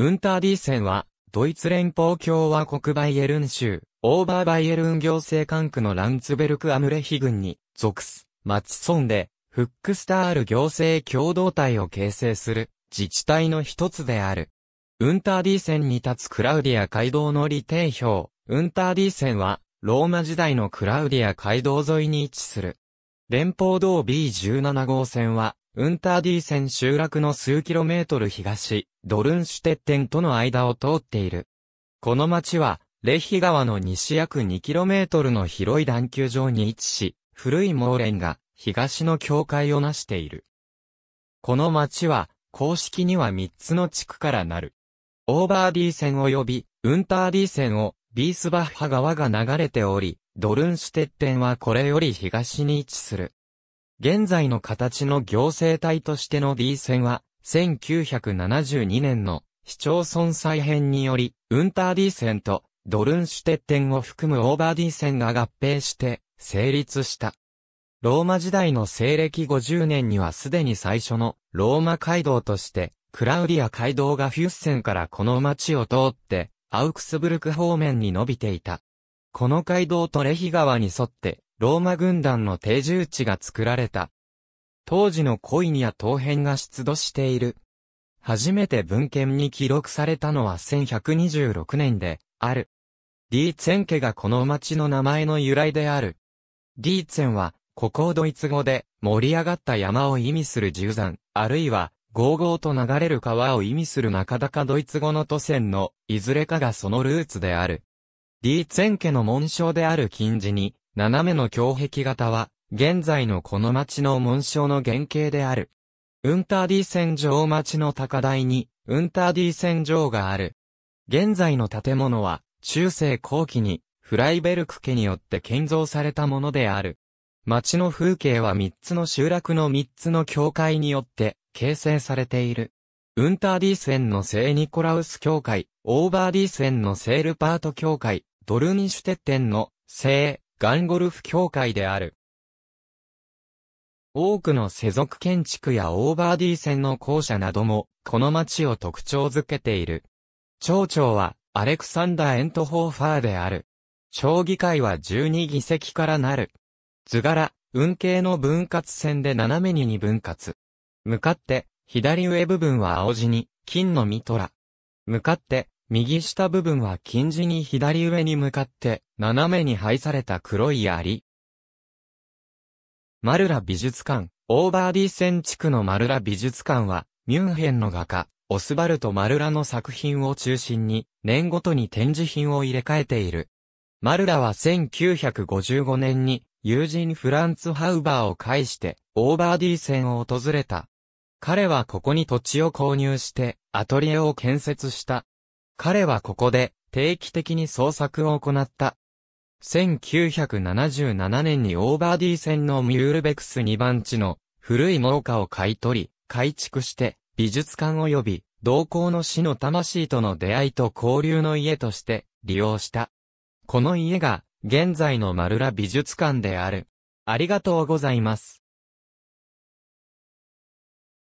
ウンターディーセンは、ドイツ連邦共和国バイエルン州、オーバーバイエルン行政管区のランツベルクアムレヒ郡に属す、マチソンで、フックスタール行政共同体を形成する、自治体の一つである。ウンターディーセンに立つクラウディア街道の利定表、ウンターディーセンは、ローマ時代のクラウディア街道沿いに位置する。連邦道 B17 号線は、ウンターディーセン集落の数キロメートル東、ドルンシュテッテンとの間を通っている。この町は、レヒ川の西約2キロメートルの広い段丘上に位置し、古いモーレンが東の境界をなしている。この町は、公式には3つの地区からなる。オーバーディー線及び、ウンターディー線を、ビースバッハ川が流れており、ドルンシュテッテンはこれより東に位置する。現在の形の行政体としての D 線は、1972年の市町村再編により、ウンター D 線とドルンシュテッテンを含むオーバー D 線が合併して成立した。ローマ時代の西暦50年にはすでに最初のローマ街道として、クラウディア街道がフュッセンからこの町を通って、アウクスブルク方面に伸びていた。この街道とレヒ川に沿って、ローマ軍団の定住地が作られた。当時のコイニア島が出土している。初めて文献に記録されたのは1126年で、ある。リーツェン家がこの町の名前の由来である。リーツェンは、ここをドイツ語で、盛り上がった山を意味する十山、あるいは、ゴーゴーと流れる川を意味する中高ドイツ語の都線の、いずれかがそのルーツである。リーツェン家の紋章である金字に、斜めの胸壁型は、現在のこの町の紋章の原型である。ウンターディー戦場町の高台に、ウンターディー戦場がある。現在の建物は、中世後期に、フライベルク家によって建造されたものである。町の風景は3つの集落の3つの教会によって形成されている。ウンターディーセンの聖ニコラウス教会、オーバーディーセンの聖ルパート教会、ドルニシュテッテンの聖ガンゴルフ協会である。多くの世俗建築やオーバーディー線の校舎なども、この街を特徴づけている。町長は、アレクサンダー・エントホーファーである。町議会は12議席からなる。図柄、運慶の分割線で斜めに2分割。向かって、左上部分は青地に、金のミトラ。向かって、右下部分は近似に左上に向かって、斜めに配された黒い槍。マルラ美術館、オーバーディセン地区のマルラ美術館は、ミュンヘンの画家、オスバルト・マルラの作品を中心に、年ごとに展示品を入れ替えている。マルラは1955年に、友人フランツ・ハウバーを介して、オーバーディー線を訪れた。彼はここに土地を購入して、アトリエを建設した。彼はここで定期的に創作を行った。1977年にオーバーディー戦のミュールベクス2番地の古い農家を買い取り、改築して美術館及び同行の死の魂との出会いと交流の家として利用した。この家が現在のマルラ美術館である。ありがとうございます。